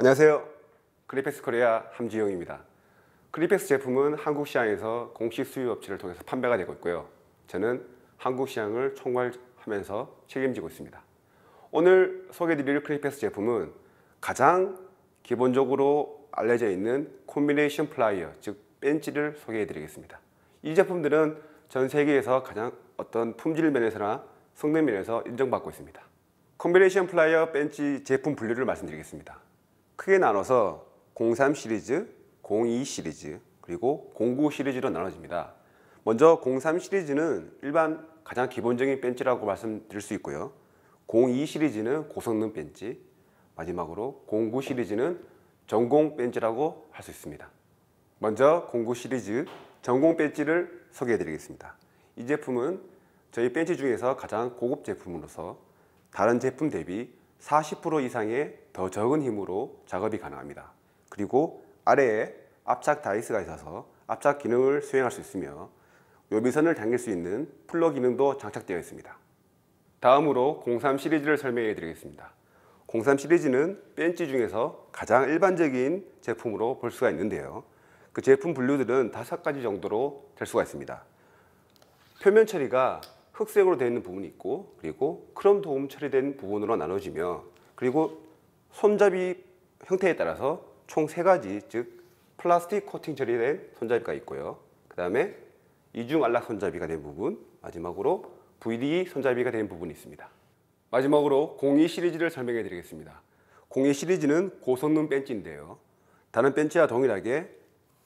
안녕하세요. 크리펙스 코리아 함지영입니다. 크리펙스 제품은 한국 시장에서 공식 수요 업체를 통해서 판매가 되고 있고요. 저는 한국 시장을 총괄하면서 책임지고 있습니다. 오늘 소개해드릴 크리펙스 제품은 가장 기본적으로 알려져 있는 콤비네이션 플라이어, 즉 벤치를 소개해드리겠습니다. 이 제품들은 전 세계에서 가장 어떤 품질 면에서나 성능 면에서 인정받고 있습니다. 콤비네이션 플라이어 벤치 제품 분류를 말씀드리겠습니다. 크게 나눠서 03 시리즈, 02 시리즈, 그리고 09 시리즈로 나눠집니다. 먼저 03 시리즈는 일반 가장 기본적인 벤치라고 말씀드릴 수 있고요. 02 시리즈는 고성능 벤치, 마지막으로 09 시리즈는 전공 벤치라고 할 수 있습니다. 먼저 09 시리즈 전공 벤치를 소개해 드리겠습니다. 이 제품은 저희 벤치 중에서 가장 고급 제품으로서 다른 제품 대비 40% 이상의 더 적은 힘으로 작업이 가능합니다. 그리고 아래에 압착 다이스가 있어서 압착 기능을 수행할 수 있으며 요비선을 당길 수 있는 플러 기능도 장착되어 있습니다. 다음으로 03 시리즈를 설명해 드리겠습니다. 03 시리즈는 벤치 중에서 가장 일반적인 제품으로 볼 수가 있는데요. 그 제품 분류들은 다섯 가지 정도로 될 수가 있습니다. 표면 처리가 흑색으로 되어 있는 부분이 있고 그리고 크롬 도움 처리된 부분으로 나눠지며 그리고 손잡이 형태에 따라서 총 세가지즉 플라스틱 코팅 처리된 손잡이가 있고요 그 다음에 이중 안락 손잡이가 된 부분 마지막으로 VDE 손잡이가 된 부분이 있습니다 마지막으로 공이 시리즈를 설명해 드리겠습니다 공이 시리즈는 고성능 벤치인데요 다른 벤치와 동일하게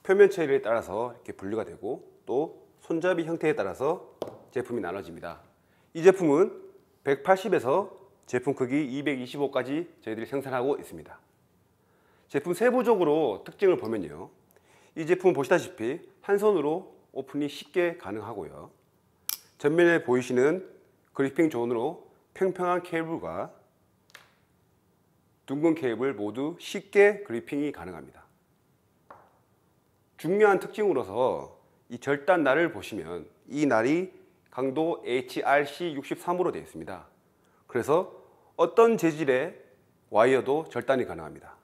표면 처리에 따라서 이렇게 분류가 되고 또 손잡이 형태에 따라서 제품이 나눠집니다. 이 제품은 180에서 제품 크기 225까지 저희들이 생산하고 있습니다. 제품 세부적으로 특징을 보면요. 이 제품 보시다시피 한 손으로 오픈이 쉽게 가능하고요. 전면에 보이시는 그리핑 존으로 평평한 케이블과 둥근 케이블 모두 쉽게 그리핑이 가능합니다. 중요한 특징으로서 이 절단 날을 보시면 이 날이 강도 HRC 63으로 되어 있습니다. 그래서 어떤 재질의 와이어도 절단이 가능합니다.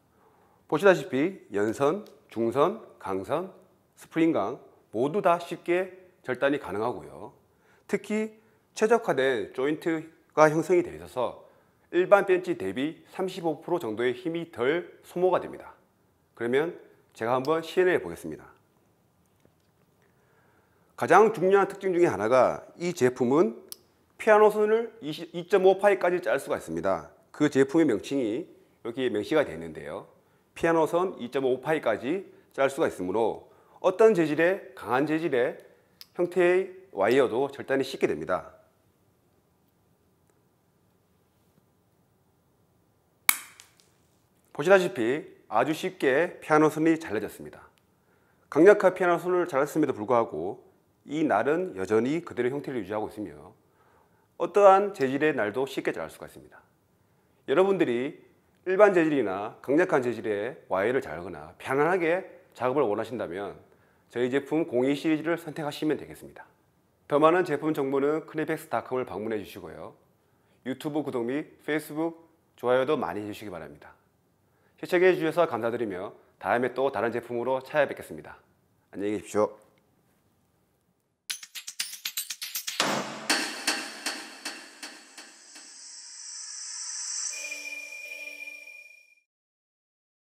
보시다시피 연선, 중선, 강선, 스프링강 모두 다 쉽게 절단이 가능하고요. 특히 최적화된 조인트가 형성이 되어 있어서 일반 벤치 대비 35% 정도의 힘이 덜 소모가 됩니다. 그러면 제가 한번 시연해 보겠습니다. 가장 중요한 특징 중에 하나가 이 제품은 피아노 선을 2.5파이까지 짤 수가 있습니다. 그 제품의 명칭이 여기 명시가 되는데요 피아노 선 2.5파이까지 짤 수가 있으므로 어떤 재질의 강한 재질의 형태의 와이어도 절단이 쉽게 됩니다. 보시다시피 아주 쉽게 피아노 선이 잘라졌습니다. 강력한 피아노 선을 잘랐음에도 불구하고 이 날은 여전히 그대로 형태를 유지하고 있으며 어떠한 재질의 날도 쉽게 잘할 수가 있습니다. 여러분들이 일반 재질이나 강력한 재질의 와이를 자르거나 편안하게 작업을 원하신다면 저희 제품 02 시리즈를 선택하시면 되겠습니다. 더 많은 제품 정보는 크네펙스닷컴을 방문해 주시고요. 유튜브 구독 및 페이스북 좋아요도 많이 해주시기 바랍니다. 시청해 주셔서 감사드리며 다음에 또 다른 제품으로 찾아뵙겠습니다. 안녕히 계십시오.